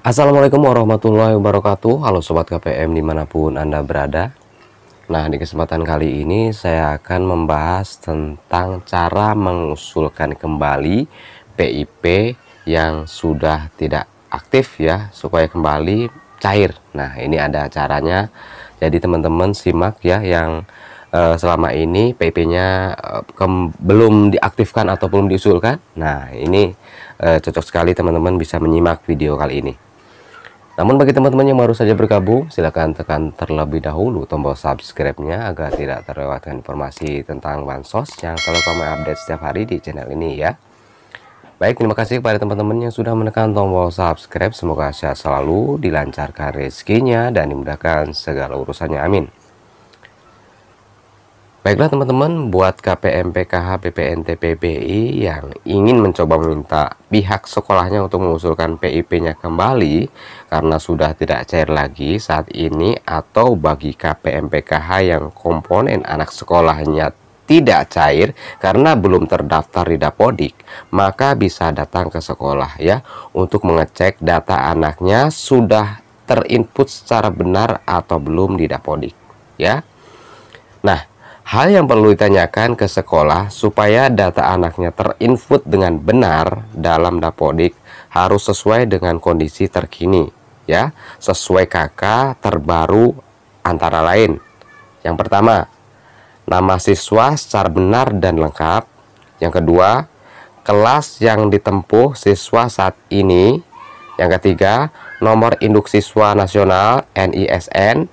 Assalamualaikum warahmatullahi wabarakatuh Halo Sobat KPM dimanapun Anda berada Nah di kesempatan kali ini saya akan membahas tentang cara mengusulkan kembali PIP yang sudah tidak aktif ya Supaya kembali cair Nah ini ada caranya Jadi teman-teman simak ya yang uh, selama ini PP-nya uh, eh, belum diaktifkan atau belum diusulkan Nah ini uh, cocok sekali teman-teman bisa menyimak video kali ini namun bagi teman-teman yang baru saja bergabung, silakan tekan terlebih dahulu tombol subscribe-nya agar tidak terlewatkan informasi tentang Bansos yang selalu kami update setiap hari di channel ini ya. Baik, terima kasih kepada teman-teman yang sudah menekan tombol subscribe. Semoga sehat selalu, dilancarkan rezekinya, dan dimudahkan segala urusannya. Amin. Baiklah teman-teman, buat KPMPKH PPNT PBI yang ingin mencoba meminta pihak sekolahnya untuk mengusulkan PIP-nya kembali karena sudah tidak cair lagi saat ini atau bagi KPMPKH yang komponen anak sekolahnya tidak cair karena belum terdaftar di Dapodik, maka bisa datang ke sekolah ya untuk mengecek data anaknya sudah terinput secara benar atau belum di Dapodik ya. Nah, Hal yang perlu ditanyakan ke sekolah supaya data anaknya terinput dengan benar dalam dapodik harus sesuai dengan kondisi terkini, ya, sesuai KK terbaru antara lain. Yang pertama, nama siswa secara benar dan lengkap. Yang kedua, kelas yang ditempuh siswa saat ini. Yang ketiga, nomor induk siswa nasional NISN.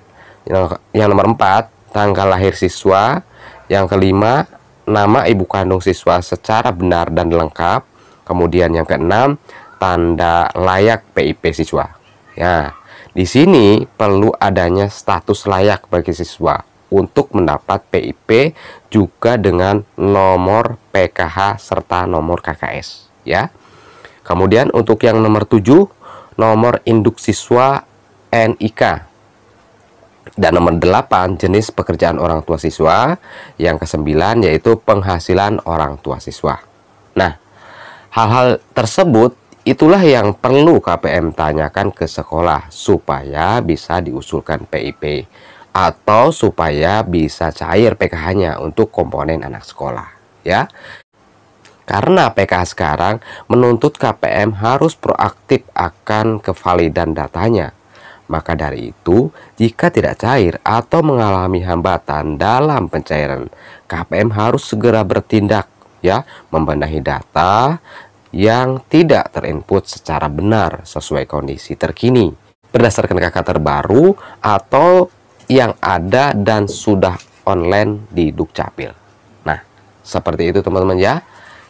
Yang nomor empat, tanggal lahir siswa, yang kelima nama ibu kandung siswa secara benar dan lengkap, kemudian yang keenam tanda layak PIP siswa. Ya, di sini perlu adanya status layak bagi siswa untuk mendapat PIP juga dengan nomor PKH serta nomor KKS ya. Kemudian untuk yang nomor 7 nomor induk siswa NIK dan nomor 8 jenis pekerjaan orang tua siswa. Yang kesembilan yaitu penghasilan orang tua siswa. Nah, hal-hal tersebut itulah yang perlu KPM tanyakan ke sekolah supaya bisa diusulkan PIP atau supaya bisa cair PKH-nya untuk komponen anak sekolah ya. Karena PKH sekarang menuntut KPM harus proaktif akan kevalidan datanya maka dari itu, jika tidak cair atau mengalami hambatan dalam pencairan, KPM harus segera bertindak ya, membenahi data yang tidak terinput secara benar sesuai kondisi terkini berdasarkan KK terbaru atau yang ada dan sudah online di Dukcapil. Nah, seperti itu teman-teman ya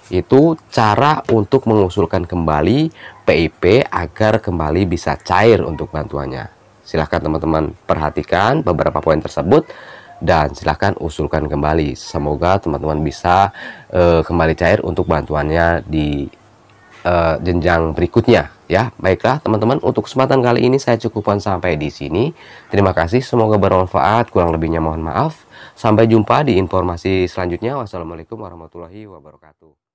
itu cara untuk mengusulkan kembali PIP agar kembali bisa cair untuk bantuannya. Silahkan teman-teman perhatikan beberapa poin tersebut dan silahkan usulkan kembali. Semoga teman-teman bisa uh, kembali cair untuk bantuannya di uh, jenjang berikutnya ya. Baiklah teman-teman untuk kesempatan kali ini saya cukupkan sampai di sini. Terima kasih semoga bermanfaat. Kurang lebihnya mohon maaf. Sampai jumpa di informasi selanjutnya. Wassalamualaikum warahmatullahi wabarakatuh.